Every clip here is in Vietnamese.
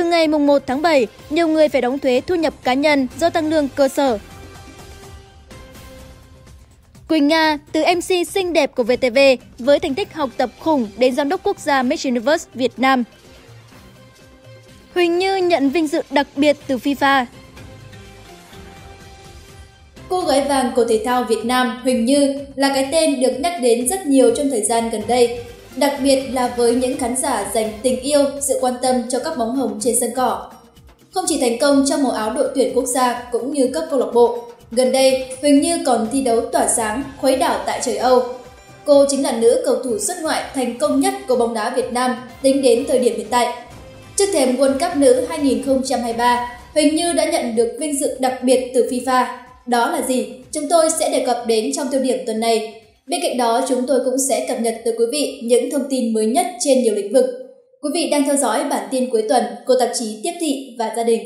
Từ ngày 1 tháng 7, nhiều người phải đóng thuế thu nhập cá nhân do tăng lương cơ sở. Quỳnh Nga, từ MC xinh đẹp của VTV, với thành tích học tập khủng đến giám đốc quốc gia Miss Universe Việt Nam. Huỳnh Như nhận vinh dự đặc biệt từ FIFA. Cô gái vàng của thể thao Việt Nam Huỳnh Như là cái tên được nhắc đến rất nhiều trong thời gian gần đây đặc biệt là với những khán giả dành tình yêu, sự quan tâm cho các bóng hồng trên sân cỏ. Không chỉ thành công trong màu áo đội tuyển quốc gia cũng như các câu lạc bộ, gần đây Huỳnh Như còn thi đấu tỏa sáng, khuấy đảo tại trời Âu. Cô chính là nữ cầu thủ xuất ngoại thành công nhất của bóng đá Việt Nam tính đến thời điểm hiện tại. Trước thềm World Cup nữ 2023, Huỳnh Như đã nhận được vinh dự đặc biệt từ FIFA. Đó là gì? Chúng tôi sẽ đề cập đến trong tiêu điểm tuần này Bên cạnh đó, chúng tôi cũng sẽ cập nhật tới quý vị những thông tin mới nhất trên nhiều lĩnh vực. Quý vị đang theo dõi bản tin cuối tuần của tạp chí Tiếp thị và Gia đình.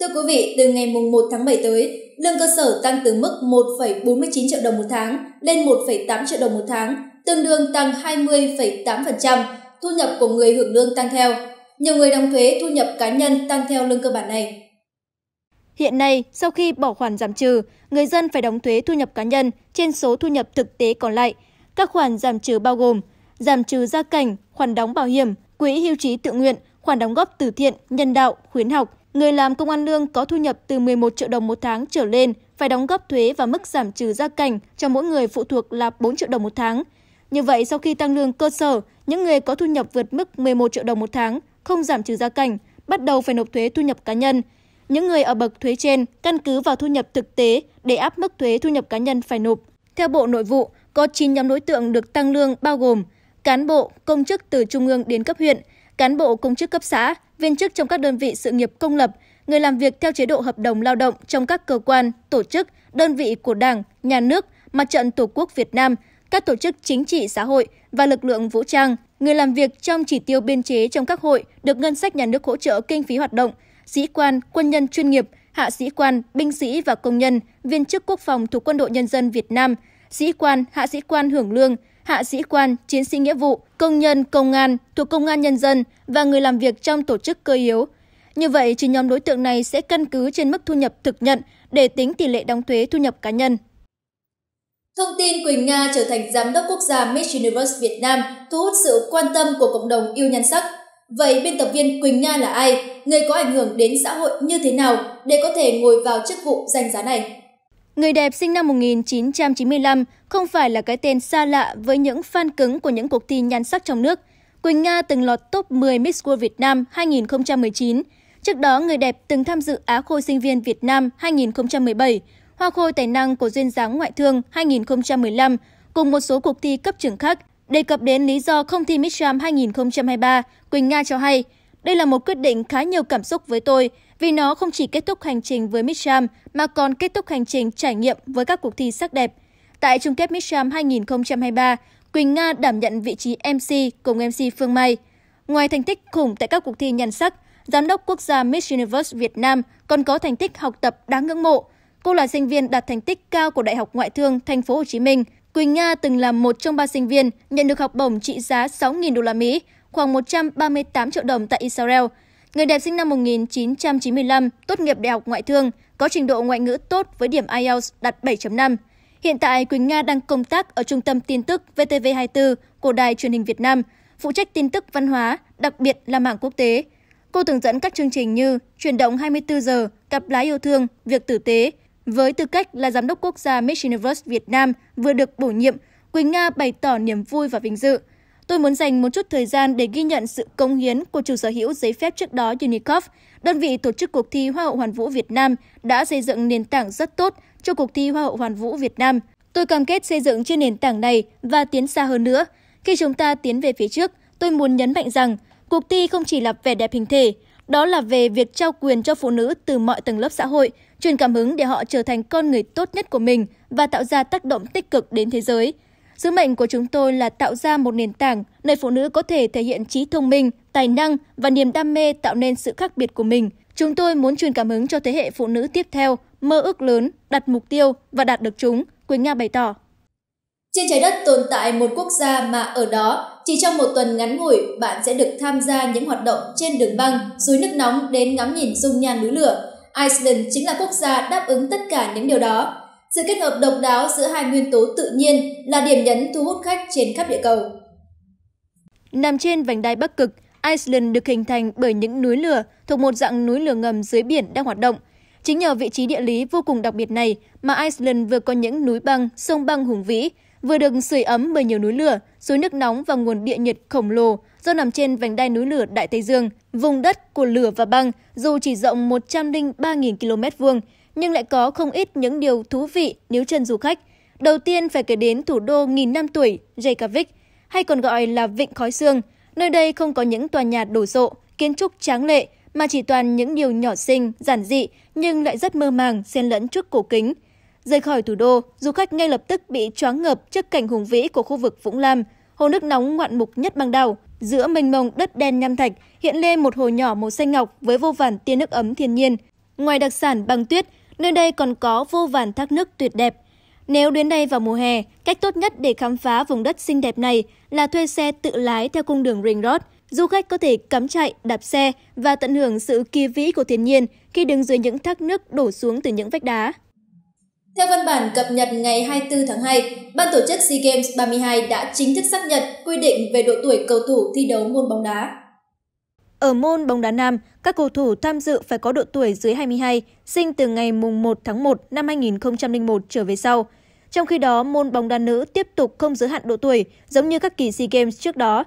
Thưa quý vị, từ ngày 1 tháng 7 tới, lương cơ sở tăng từ mức 1,49 triệu đồng một tháng lên 1,8 triệu đồng một tháng, tương đương tăng 20,8%, thu nhập của người hưởng lương tăng theo. Nhiều người đóng thuế thu nhập cá nhân tăng theo lương cơ bản này. Hiện nay, sau khi bỏ khoản giảm trừ, người dân phải đóng thuế thu nhập cá nhân trên số thu nhập thực tế còn lại. Các khoản giảm trừ bao gồm giảm trừ gia cảnh, khoản đóng bảo hiểm, quỹ hưu trí tự nguyện, khoản đóng góp từ thiện, nhân đạo, khuyến học. Người làm công an lương có thu nhập từ 11 triệu đồng một tháng trở lên phải đóng góp thuế và mức giảm trừ gia cảnh cho mỗi người phụ thuộc là 4 triệu đồng một tháng. Như vậy, sau khi tăng lương cơ sở, những người có thu nhập vượt mức 11 triệu đồng một tháng, không giảm trừ gia cảnh, bắt đầu phải nộp thuế thu nhập cá nhân – những người ở bậc thuế trên căn cứ vào thu nhập thực tế để áp mức thuế thu nhập cá nhân phải nộp. Theo Bộ Nội vụ, có 9 nhóm đối tượng được tăng lương bao gồm cán bộ, công chức từ trung ương đến cấp huyện, cán bộ công chức cấp xã, viên chức trong các đơn vị sự nghiệp công lập, người làm việc theo chế độ hợp đồng lao động trong các cơ quan, tổ chức, đơn vị của Đảng, Nhà nước, Mặt trận Tổ quốc Việt Nam, các tổ chức chính trị xã hội và lực lượng vũ trang, người làm việc trong chỉ tiêu biên chế trong các hội được ngân sách nhà nước hỗ trợ kinh phí hoạt động – sĩ quan, quân nhân chuyên nghiệp, hạ sĩ quan, binh sĩ và công nhân, viên chức quốc phòng thuộc Quân đội Nhân dân Việt Nam, sĩ quan, hạ sĩ quan hưởng lương, hạ sĩ quan, chiến sĩ nghĩa vụ, công nhân, công an thuộc Công an Nhân dân và người làm việc trong tổ chức cơ yếu. Như vậy, chỉ nhóm đối tượng này sẽ căn cứ trên mức thu nhập thực nhận để tính tỷ lệ đóng thuế thu nhập cá nhân. Thông tin Quỳnh Nga trở thành giám đốc quốc gia Miss Universe Việt Nam thu hút sự quan tâm của cộng đồng yêu nhan sắc. Vậy biên tập viên Quỳnh Nha là ai? Người có ảnh hưởng đến xã hội như thế nào để có thể ngồi vào chức vụ danh giá này? Người đẹp sinh năm 1995 không phải là cái tên xa lạ với những fan cứng của những cuộc thi nhan sắc trong nước. Quỳnh Nga từng lọt top 10 Miss World Việt Nam 2019. Trước đó, người đẹp từng tham dự Á Khôi Sinh viên Việt Nam 2017, Hoa Khôi Tài năng của Duyên dáng Ngoại thương 2015, cùng một số cuộc thi cấp trường khác. Đề cập đến lý do không thi Miss Ram 2023, Quỳnh Nga cho hay, đây là một quyết định khá nhiều cảm xúc với tôi vì nó không chỉ kết thúc hành trình với Miss Ram mà còn kết thúc hành trình trải nghiệm với các cuộc thi sắc đẹp. Tại chung kết Miss Ram 2023, Quỳnh Nga đảm nhận vị trí MC cùng MC Phương Mai. Ngoài thành tích khủng tại các cuộc thi nhan sắc, Giám đốc quốc gia Miss Universe Việt Nam còn có thành tích học tập đáng ngưỡng mộ. Cô là sinh viên đạt thành tích cao của Đại học Ngoại thương Thành phố Hồ Chí Minh, Quỳnh Nga từng là một trong ba sinh viên nhận được học bổng trị giá 6.000 đô la Mỹ, khoảng 138 triệu đồng tại Israel. Người đẹp sinh năm 1995, tốt nghiệp Đại học Ngoại thương, có trình độ ngoại ngữ tốt với điểm IELTS đạt 7.5. Hiện tại, Quỳnh Nga đang công tác ở Trung tâm Tin tức VTV24 của Đài truyền hình Việt Nam, phụ trách tin tức văn hóa, đặc biệt là mạng quốc tế. Cô từng dẫn các chương trình như Chuyển động 24 giờ, Cặp lái yêu thương, Việc tử tế, với tư cách là giám đốc quốc gia Miss Universe Việt Nam vừa được bổ nhiệm, Quỳnh Nga bày tỏ niềm vui và vinh dự. Tôi muốn dành một chút thời gian để ghi nhận sự công hiến của chủ sở hữu giấy phép trước đó Unicov, đơn vị tổ chức cuộc thi Hoa hậu Hoàn vũ Việt Nam đã xây dựng nền tảng rất tốt cho cuộc thi Hoa hậu Hoàn vũ Việt Nam. Tôi cam kết xây dựng trên nền tảng này và tiến xa hơn nữa. Khi chúng ta tiến về phía trước, tôi muốn nhấn mạnh rằng cuộc thi không chỉ là vẻ đẹp hình thể, đó là về việc trao quyền cho phụ nữ từ mọi tầng lớp xã hội, truyền cảm hứng để họ trở thành con người tốt nhất của mình và tạo ra tác động tích cực đến thế giới. Sứ mệnh của chúng tôi là tạo ra một nền tảng nơi phụ nữ có thể thể hiện trí thông minh, tài năng và niềm đam mê tạo nên sự khác biệt của mình. Chúng tôi muốn truyền cảm hứng cho thế hệ phụ nữ tiếp theo, mơ ước lớn, đặt mục tiêu và đạt được chúng, Quỳnh Nga bày tỏ. Trên trái đất tồn tại một quốc gia mà ở đó, chỉ trong một tuần ngắn ngủi, bạn sẽ được tham gia những hoạt động trên đường băng, dưới nước nóng đến ngắm nhìn dung nhan núi lửa. Iceland chính là quốc gia đáp ứng tất cả những điều đó. Sự kết hợp độc đáo giữa hai nguyên tố tự nhiên là điểm nhấn thu hút khách trên khắp địa cầu. Nằm trên vành đai Bắc Cực, Iceland được hình thành bởi những núi lửa thuộc một dạng núi lửa ngầm dưới biển đang hoạt động. Chính nhờ vị trí địa lý vô cùng đặc biệt này mà Iceland vừa có những núi băng, sông băng hùng vĩ, vừa được sưởi ấm bởi nhiều núi lửa, suối nước nóng và nguồn địa nhiệt khổng lồ do nằm trên vành đai núi lửa Đại Tây Dương, vùng đất của lửa và băng dù chỉ rộng 103.000 km vuông nhưng lại có không ít những điều thú vị nếu chân du khách. Đầu tiên phải kể đến thủ đô nghìn năm tuổi Reykjavik, hay còn gọi là Vịnh Khói Sương. Nơi đây không có những tòa nhà đổ sộ, kiến trúc tráng lệ, mà chỉ toàn những điều nhỏ xinh, giản dị nhưng lại rất mơ màng, xen lẫn chút cổ kính – Rời khỏi thủ đô, du khách ngay lập tức bị choáng ngợp trước cảnh hùng vĩ của khu vực Vũng Lam, hồ nước nóng ngoạn mục nhất băng đảo. Giữa mênh mông đất đen nham thạch hiện lên một hồ nhỏ màu xanh ngọc với vô vàn tia nước ấm thiên nhiên. Ngoài đặc sản băng tuyết, nơi đây còn có vô vàn thác nước tuyệt đẹp. Nếu đến đây vào mùa hè, cách tốt nhất để khám phá vùng đất xinh đẹp này là thuê xe tự lái theo cung đường Ring Road. Du khách có thể cắm trại, đạp xe và tận hưởng sự kỳ vĩ của thiên nhiên khi đứng dưới những thác nước đổ xuống từ những vách đá. Theo văn bản cập nhật ngày 24 tháng 2, ban tổ chức SEA Games 32 đã chính thức xác nhận quy định về độ tuổi cầu thủ thi đấu môn bóng đá. Ở môn bóng đá nam, các cầu thủ tham dự phải có độ tuổi dưới 22, sinh từ ngày 1 tháng 1 năm 2001 trở về sau. Trong khi đó, môn bóng đá nữ tiếp tục không giới hạn độ tuổi, giống như các kỳ SEA Games trước đó.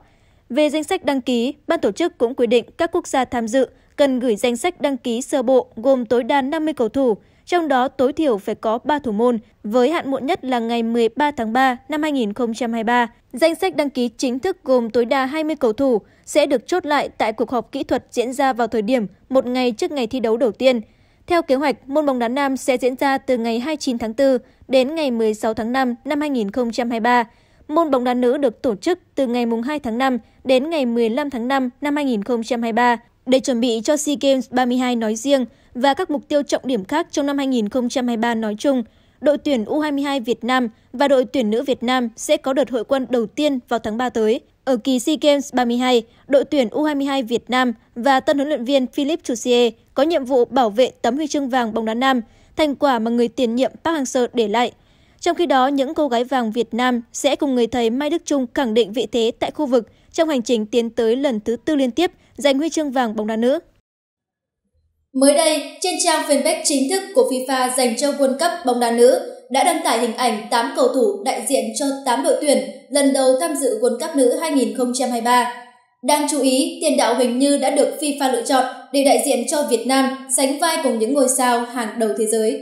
Về danh sách đăng ký, ban tổ chức cũng quy định các quốc gia tham dự cần gửi danh sách đăng ký sơ bộ gồm tối đa 50 cầu thủ, trong đó tối thiểu phải có 3 thủ môn, với hạn muộn nhất là ngày 13 tháng 3 năm 2023. Danh sách đăng ký chính thức gồm tối đa 20 cầu thủ sẽ được chốt lại tại cuộc họp kỹ thuật diễn ra vào thời điểm một ngày trước ngày thi đấu đầu tiên. Theo kế hoạch, môn bóng đá nam sẽ diễn ra từ ngày 29 tháng 4 đến ngày 16 tháng 5 năm 2023. Môn bóng đá nữ được tổ chức từ ngày 2 tháng 5 đến ngày 15 tháng 5 năm 2023 để chuẩn bị cho SEA Games 32 nói riêng và các mục tiêu trọng điểm khác trong năm 2023 nói chung, đội tuyển U22 Việt Nam và đội tuyển nữ Việt Nam sẽ có đợt hội quân đầu tiên vào tháng 3 tới. Ở kỳ SEA Games 32, đội tuyển U22 Việt Nam và tân huấn luyện viên Philip Chusier có nhiệm vụ bảo vệ tấm huy chương vàng bóng đá nam, thành quả mà người tiền nhiệm Park Hang-seo để lại. Trong khi đó, những cô gái vàng Việt Nam sẽ cùng người thầy Mai Đức Trung khẳng định vị thế tại khu vực trong hành trình tiến tới lần thứ tư liên tiếp giành huy chương vàng bóng đá nữ. Mới đây, trên trang fanpage chính thức của FIFA dành cho World Cup bóng đá nữ đã đăng tải hình ảnh 8 cầu thủ đại diện cho 8 đội tuyển lần đầu tham dự World Cup nữ 2023. Đáng chú ý, tiền đạo Huỳnh Như đã được FIFA lựa chọn để đại diện cho Việt Nam sánh vai cùng những ngôi sao hàng đầu thế giới.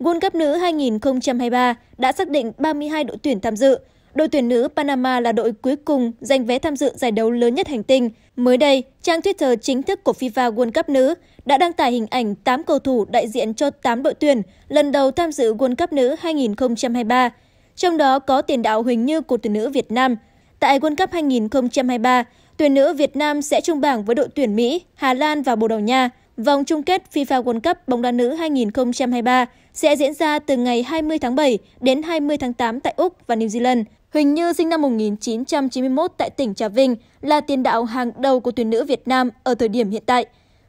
World Cup nữ 2023 đã xác định 32 đội tuyển tham dự. Đội tuyển nữ Panama là đội cuối cùng giành vé tham dự giải đấu lớn nhất hành tinh Mới đây, trang Twitter chính thức của FIFA World Cup nữ đã đăng tải hình ảnh 8 cầu thủ đại diện cho 8 đội tuyển lần đầu tham dự World Cup nữ 2023, trong đó có tiền đạo Huỳnh Như của tuyển nữ Việt Nam. Tại World Cup 2023, tuyển nữ Việt Nam sẽ chung bảng với đội tuyển Mỹ, Hà Lan và Bồ Đào Nha. Vòng chung kết FIFA World Cup bóng đá nữ 2023 sẽ diễn ra từ ngày 20 tháng 7 đến 20 tháng 8 tại Úc và New Zealand. Huỳnh Như sinh năm 1991 tại tỉnh Trà Vinh là tiền đạo hàng đầu của tuyển nữ Việt Nam ở thời điểm hiện tại.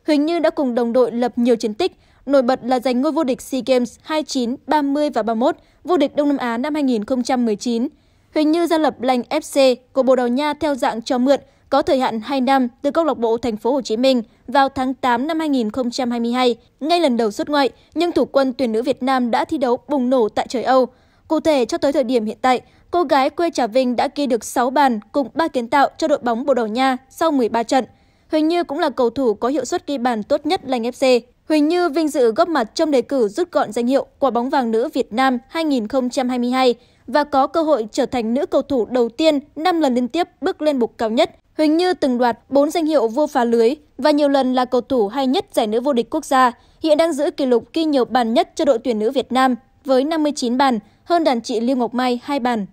Huỳnh Như đã cùng đồng đội lập nhiều chiến tích, nổi bật là giành ngôi vô địch SEA Games 29, 30 và 31, vô địch Đông Nam Á năm 2019. Huỳnh Như gia lập lành FC của Bồ Đào Nha theo dạng cho mượn có thời hạn 2 năm từ câu lạc bộ Thành phố Hồ Chí Minh vào tháng 8 năm 2022. Ngay lần đầu xuất ngoại, nhưng thủ quân tuyển nữ Việt Nam đã thi đấu bùng nổ tại trời Âu. Cụ thể, cho tới thời điểm hiện tại, cô gái quê Trà Vinh đã ghi được 6 bàn cùng 3 kiến tạo cho đội bóng Bồ Đào Nha sau 13 trận. Huỳnh Như cũng là cầu thủ có hiệu suất ghi bàn tốt nhất Lành FC. Huỳnh Như vinh dự góp mặt trong đề cử rút gọn danh hiệu quả bóng vàng nữ Việt Nam 2022 và có cơ hội trở thành nữ cầu thủ đầu tiên 5 lần liên tiếp bước lên bục cao nhất. Huỳnh Như từng đoạt 4 danh hiệu vô phá lưới và nhiều lần là cầu thủ hay nhất giải nữ vô địch quốc gia, hiện đang giữ kỷ lục ghi nhiều bàn nhất cho đội tuyển nữ Việt Nam với 59 bàn, hơn đàn chị Lưu Ngọc Mai 2 bàn.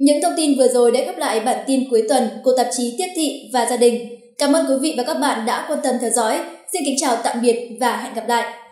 Những thông tin vừa rồi đã khép lại bản tin cuối tuần của tạp chí Tiếp thị và Gia đình. Cảm ơn quý vị và các bạn đã quan tâm theo dõi. Xin kính chào tạm biệt và hẹn gặp lại.